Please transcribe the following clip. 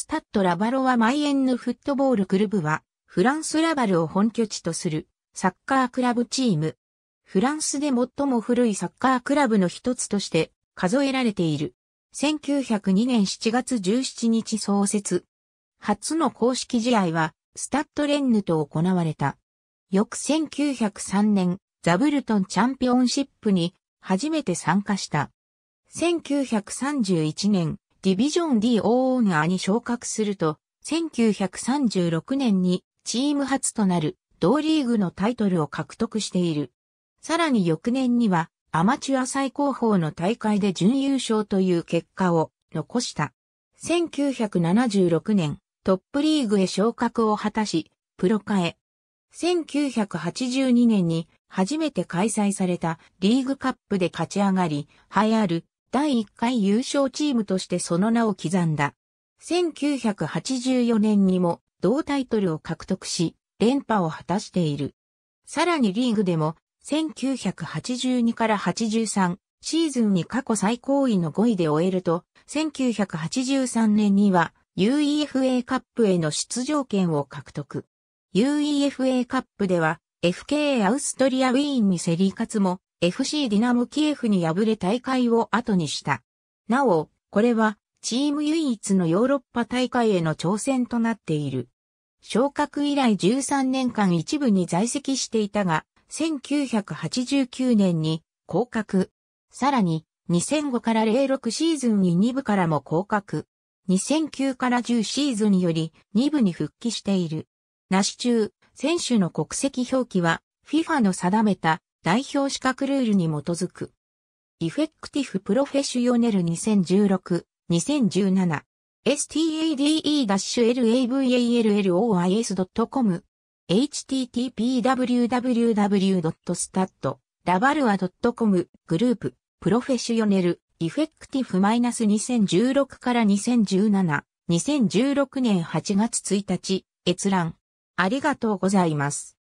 スタッド・ラバロはマイエンヌフットボールクルブは、フランス・ラバルを本拠地とするサッカークラブチーム。フランスで最も古いサッカークラブの一つとして数えられている。1902年7月17日創設。初の公式試合は、スタッドレンヌと行われた。翌1903年、ザブルトンチャンピオンシップに初めて参加した。1931年、ディビジョン D オーナーに昇格すると、1936年にチーム初となる同リーグのタイトルを獲得している。さらに翌年にはアマチュア最高峰の大会で準優勝という結果を残した。1976年、トップリーグへ昇格を果たし、プロ化へ。1982年に初めて開催されたリーグカップで勝ち上がり、栄えある第1回優勝チームとしてその名を刻んだ。1984年にも同タイトルを獲得し、連覇を果たしている。さらにリーグでも、1982から83シーズンに過去最高位の5位で終えると、1983年には UEFA カップへの出場権を獲得。UEFA カップでは、FK アウストリアウィーンに競り勝つも、FC ディナムキエフに敗れ大会を後にした。なお、これはチーム唯一のヨーロッパ大会への挑戦となっている。昇格以来13年間一部に在籍していたが、1989年に降格。さらに、2005から06シーズンに2部からも降格。2009から10シーズンより2部に復帰している。なし中、選手の国籍表記は FIFA の定めた代表資格ルールに基づく。エフェクティフプロフェッショネル2016、2017、stade-lavallys.com、http://www.statlavalua.com、グループ、プロフェッショネル、エフェクティフ -2016 から2017、2016年8月1日、閲覧。ありがとうございます。